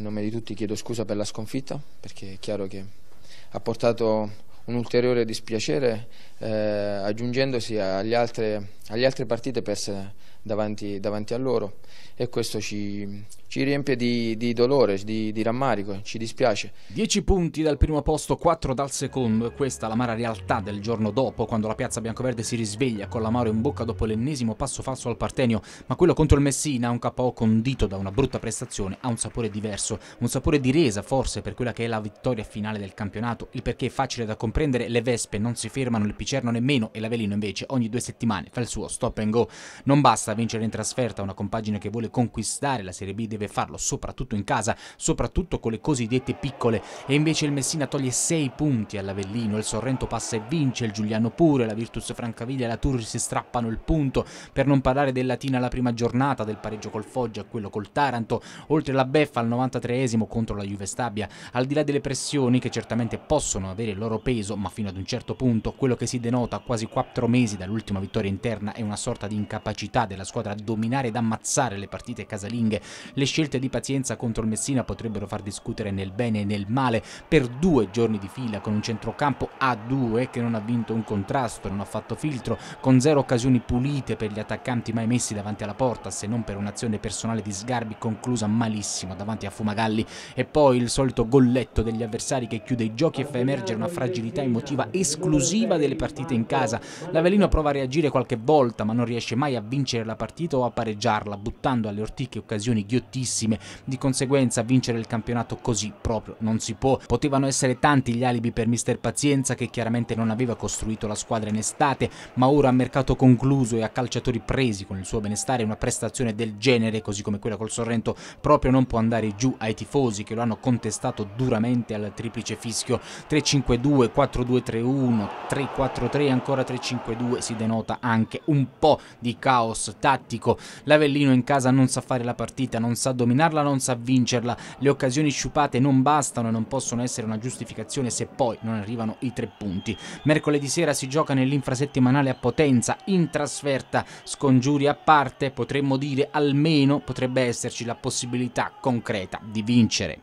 A nome di tutti chiedo scusa per la sconfitta perché è chiaro che ha portato un ulteriore dispiacere eh, aggiungendosi agli altre, agli altre, partite perse davanti, davanti, a loro e questo ci, ci riempie di, di dolore, di, di, rammarico, ci dispiace. Dieci punti dal primo posto, quattro dal secondo e questa l'amara realtà del giorno dopo quando la piazza biancoverde si risveglia con l'amaro in bocca dopo l'ennesimo passo falso al partenio ma quello contro il Messina, un KO condito da una brutta prestazione, ha un sapore diverso, un sapore di resa forse per quella che è la vittoria finale del campionato, il perché è facile da comprendere comprendere le vespe non si fermano, il picerno nemmeno e l'Avelino invece ogni due settimane fa il suo stop and go. Non basta vincere in trasferta, una compagine che vuole conquistare la Serie B deve farlo soprattutto in casa, soprattutto con le cosiddette piccole e invece il Messina toglie 6 punti all'Avellino, il Sorrento passa e vince, il Giuliano pure, la Virtus Francaviglia e la Turri si strappano il punto, per non parlare del Latina alla prima giornata, del pareggio col Foggia, quello col Taranto, oltre la beffa al 93esimo contro la Juve Stabia, al di là delle pressioni che certamente possono avere il loro peso peso, ma fino ad un certo punto quello che si denota a quasi 4 mesi dall'ultima vittoria interna è una sorta di incapacità della squadra a dominare ed ammazzare le partite casalinghe. Le scelte di pazienza contro il Messina potrebbero far discutere nel bene e nel male per due giorni di fila con un centrocampo a due che non ha vinto un contrasto, non ha fatto filtro, con zero occasioni pulite per gli attaccanti mai messi davanti alla porta se non per un'azione personale di sgarbi conclusa malissimo davanti a Fumagalli e poi il solito golletto degli avversari che chiude i giochi e fa emergere una fragilità responsabilità emotiva esclusiva delle partite in casa. L'Avellino prova a reagire qualche volta ma non riesce mai a vincere la partita o a pareggiarla, buttando alle ortiche occasioni ghiottissime. Di conseguenza vincere il campionato così proprio non si può. Potevano essere tanti gli alibi per mister Pazienza che chiaramente non aveva costruito la squadra in estate, ma ora a mercato concluso e a calciatori presi con il suo benestare una prestazione del genere, così come quella col Sorrento, proprio non può andare giù ai tifosi che lo hanno contestato duramente al triplice fischio 3-5-2, 4-3-3 4-2-3-1, 3-4-3 ancora 3-5-2, si denota anche un po' di caos tattico. L'Avellino in casa non sa fare la partita, non sa dominarla, non sa vincerla. Le occasioni sciupate non bastano e non possono essere una giustificazione se poi non arrivano i tre punti. Mercoledì sera si gioca nell'infrasettimanale a Potenza, in trasferta, scongiuri a parte, potremmo dire almeno potrebbe esserci la possibilità concreta di vincere.